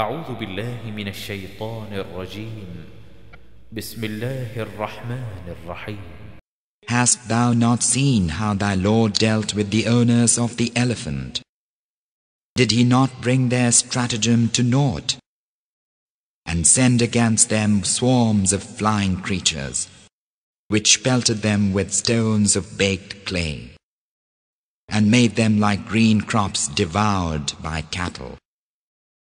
أعوذ بالله من الشيطان الرجيم بسم الله الرحمن الرحيم Hast thou not seen how thy Lord dealt with the owners of the elephant? Did he not bring their stratagem to naught and send against them swarms of flying creatures, which pelted them with stones of baked clay and made them like green crops devoured by cattle?